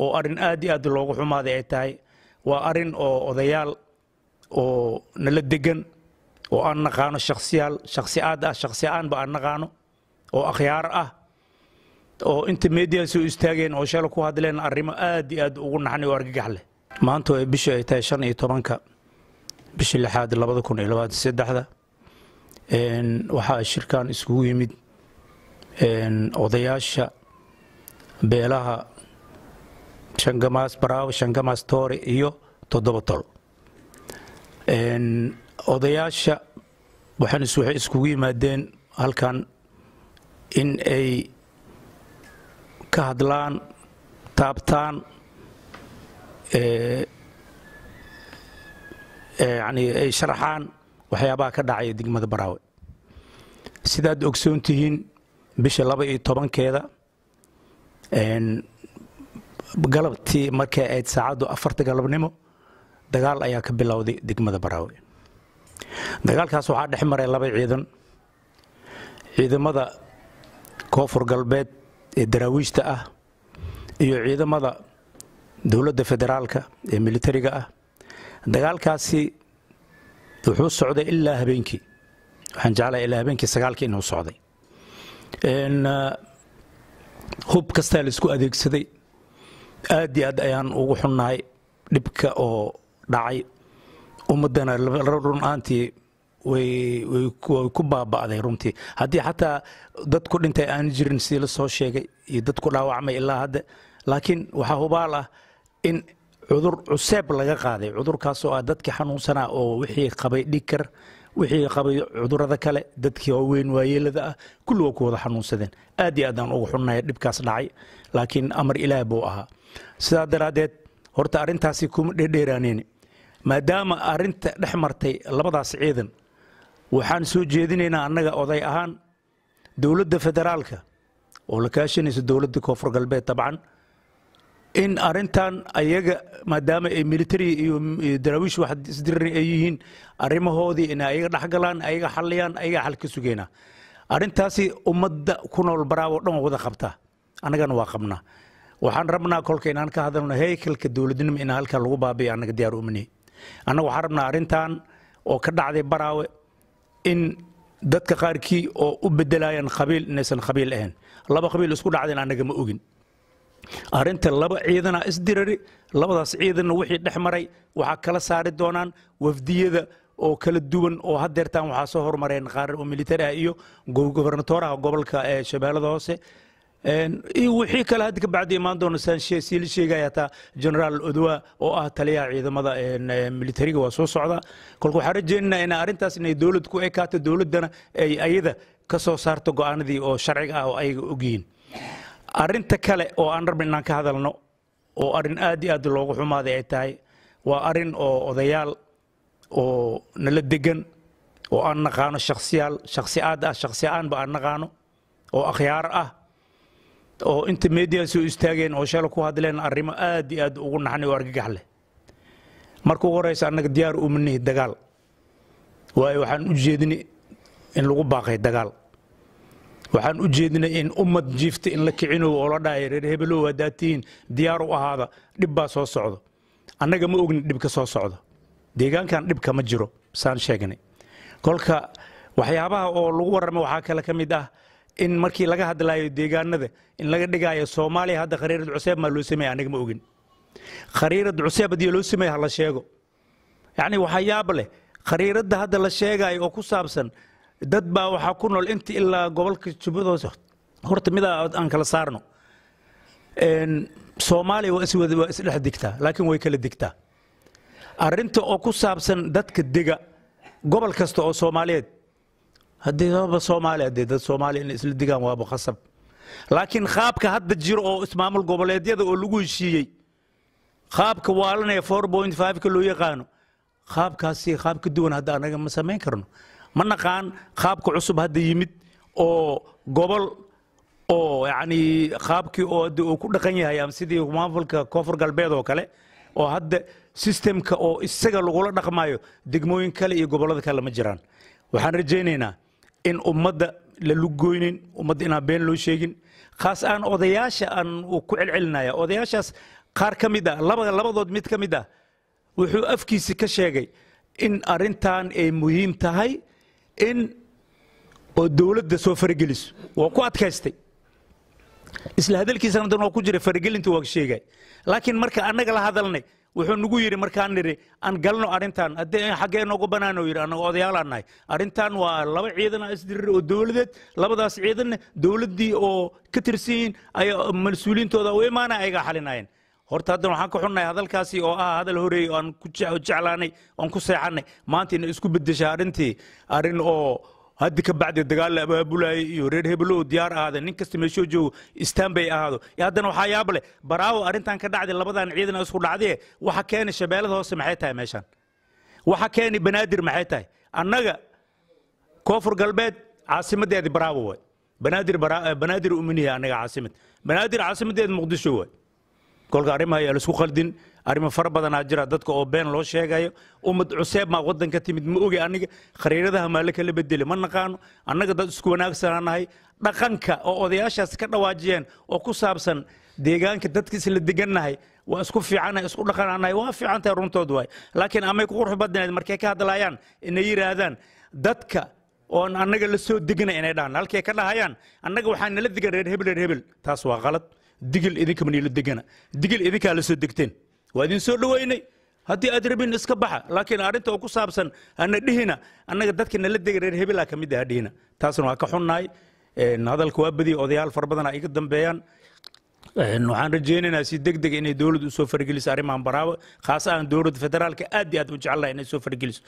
oo arin aad iyo aad loogu xumaaday ay tahay waa arin oo odayaal oo nala degan oo aan naqaano shaksiyaal shaksiaad ah shaksiaanba aan naqaano oo akhyaar ah oo inta meediyaas soo istaageen oo shala ku hadleen arrimo aad iyo aad ugu naxan oo argagax leh maanta oo bisha ay tahay shan iyo tobanka bisha lixaad labada kun iyo labaatan saddexda waxaa shirkan iskugu yimid odayaasha beelaha shangamas baraaw shangamas toore iyo toddoba tol odayaasha waxay iskugu yimaadeen halkan in ay ka hadlaan taabtaan eh, eh, yani ay sharaxaan waxyaabaha ka dhacaya degmada baraawe sidaad ogsoon tihiin bisha laba iyo tobankeeda galabtii markay ayd saacaddu afarta galabnimo dagaal ayaa ka bilowday degmada baraawe dagaalkaas waxaa dhex maray laba ciidan ciidamada koonfur galbeed ee daraawiishta ah iyo ciidamada dowladda federaalka ee militariga ah dagaalkaasi wuxuu socday ilaa habeenkii waxaan jeclahay ilaa habeenkii sagaalkii inuu socday hub kastaa la adeegsaday aad iyo aad ayaan ugu xunnahay dhibka oo dhacay ummadana runaantii way ku baaba'day runtii haddii xataa dadku dhintay aan jirin sidii la soo sheegay iyo dadku dhaawacmay ilaa hadda laakiin waxaa hubaal ah in cudur cuseeb laga qaaday cudurkaas oo ah dadkii xanuunsanaa oo wixii qabay dhigkar wixii qabay cudurada kale dadkii waaweyn waayeelada ah kulli waa ku wada xanuunsadeen aad iyo aadaan uga xunnaya dhibkaas dhacay laakiin amar ilaah buu ahaa sidaa daraaddeed horta arrintaasi kuma dheerdheeraaneen maadaama arrinta dhex martay labadaas ciidan waxaan soo jeedinaynaa annaga oday ahaan dowladda federaalka oo la kaashanayso dowladda koonfur galbeed dabcan in arintan ayaga maadaama ay militariga iyo daraawiish waxisdirari ay yihiin arrimahoodii inay ayaga dhexgalaan ayaga xalliyaan ayaga xal ka sugeena arrintaasi ummadda ku nool baraabo dhan wada qabtaa annagana waa qabnaa waxaan rabnaa kolka inaan ka hadalno heykalka dowladnimo in halkan lagu baabiya annaga diyaar umanihi annaga waxaan rabnaa arrintan oo ka dhacday baraawe in dadka qaarkii oo u bedelaayaan qabiil inaysan qabiil ahayn laba qabiil isku dhacdeen annaga ma ogin arrinta laba ciidana isdirari labadaas ciidanna wixii dhex maray waxaa kala saari doonaan wafdiyada oo kala duwan oo hadeertaan waxaa soo hormareen qaarar oo militari ah iyo gobernatoraha gobolka shabeellada hoose wixii kale hadda kabacdi imaan doono saansiila sheegaya hataa genaraal odowa oo ah taliyaha ciidamada militariga waa soo socdaa kolka waxaan rajaynaynaa in arrintaas inay dowlad ku ekaato dowladdana ay ayada ka soo saarto go'aanadii oo sharciga ah oo ayaga ogyihiin arinta kale oo aan rabna inaan ka hadalno oo arin aad iyo aad loogu xumaaday ay tahay waa arin oo odayaal oo nala degan oo aan naqaano shakhsiyaal shakhsiaad ah shakhsiaanba aan naqaano oo akhyaar ah oo inta meediya soo istaageen oo shala ku hadleen arrimo aad iyo aad ugu naxnay oo argagax leh marka ugu horraysa annaga diyaar umanihi dagaal waayo waxaan u jeedinay in lagu baaqay dagaal waxaan u jeedinay in ummad jiifta in la kicinow oo la dhahaya reer hebelow haddaad diyaar u ahaada dhib baa soo socdo annaga ma ognin dhibka soo socda deegaankan dhibka ma jiro saan sheegnay kolka waxyaabaha oo lagu warramay waxaa kale ka mid ah in markii laga hadlaayo deegaanada in laga dhigaayo soomaaliya hadda khariirad cuseeb maa loo sameeya annaga ma ogin khariirad cuseeb haddii loo sameeya ha la sheego yacnii waxaa yaab leh khariiradda hadda la sheegaayo oo ku saabsan dad baa waxaa ku nool inta ilaa gobolka jubbadoos horta midaa aan kala saarno soomaaliya waa isdhex digtaa laakiin way kala digtaa arinta oo ku saabsan dadka dega gobol kasta oo soomaaliyeed haddaba soomaaliya haddee dad soomaaliya inay isla digaan waaba khasab laakiin qaabka hadda jiro oo ismaamul goboleedyada oo lagu heshiiyey qaabka waalanaya four point five loo yaqaano qaabkaasi qaab ka duwan hadda anaga ma samayn karno ma naqaan qaabka cusub hadda yimid oo gobol oo yacnii qaabkii oo hadda uu ku dhaqan yahay ama sidii maamulka koonfur galbeed oo kale oo hadda sistemka oo isaga lagula dhaqmayo degmooyin kale iyo gobollada kale ma jiraan waxaan rajaynaynaa in ummadda la luggoynin ummadda inaan been loo sheegin khaas aan odayaasha aan ku celcelinaya odayaashaas qaar ka mid ah labaa labadood mid ka mid ah wuxuu afkiisi ka sheegay in arintan ay muhiim tahay in oo dawladda soo farageliso waa ku adkaystay isla hadalkiisana dan waa ku jiray faragelinta waa sheegay laakiin marka annaga la hadalnay wuxuu nagu yidhi markaan nidhi aan galno arrintan haddii xaggee noogu bannaanoo yidhi annaga odayaalaa nahay arrintan waa laba ciidan isdirir oo dawladeed labadaas ciidanna dawladdii oo ka tirsan yihiin ayaa mas uuliintooda u imaanaya aygaa xalinayeen horta haddan waxaan ka xunnahay hadalkaasi oo ah hadal horeey oo aan ku jeclaanay oan ku seexanay maanta inay isku bedeshay arrintii arrin oo haddi ka bacdi dagaal la abaabulaayay iyo reer hebelo diyaar ahaada nin kasta meeshoo joogo istaan bay ahaado haddana waxaa yaab leh baraawo arrintan ka dhacday labadan ciidan isku dhacdee waxa keenay shabeellada hoose maxay tahay meeshaan waxa keenay banaadir maxay tahay annaga koonfur galbeed caasimadeedi baraawo waay banaadir banaadir uminiya annaga caasimad banaadir caasimadeed muqdisho waay kolka la isku khaldin arrimo fara badanaa jira dadka oo been loo sheegayo ummad cuseeb maa waddan ka timid ma ogi aniga khariiradaha maale kala bedeli ma naqaano annaga dad isku wanaagsananahay dhaqanka oo odayaashaas ka dhawaajiyeen oo ku saabsan deegaanka dadka isla degannahay waa isku fiicanahay isku dhaqananahay waa fiican runtood waay laakiin amay ku qurux badnayd markay ka hadlaayaan inay yidhaahdaan dadka oon annaga la degnay inay dhahan halkay ka dhahayaan annaga waxaa nala degan reer hebel reer hebel taas waa qalad digil idinka maniilo degana digil idinkaa la soo degteen waa idin soo dhaweynay haddii aad rabin iska baxa laakiin arrinta oo ku saabsan ana dhihina annaga dadka nala degi reer hebelaa ka mid ah dhihina taasna waa ka xunnahay hadalka waa badiya odayaal fara badan ay iga dambeeyaan waxaan rajaynaynaa si deg deg inay dowladdu u soo fargeliso arrimahan baraawe khaas ahan dowladda federaalka aad iyo aad u jecelnahay inay soo fargeliso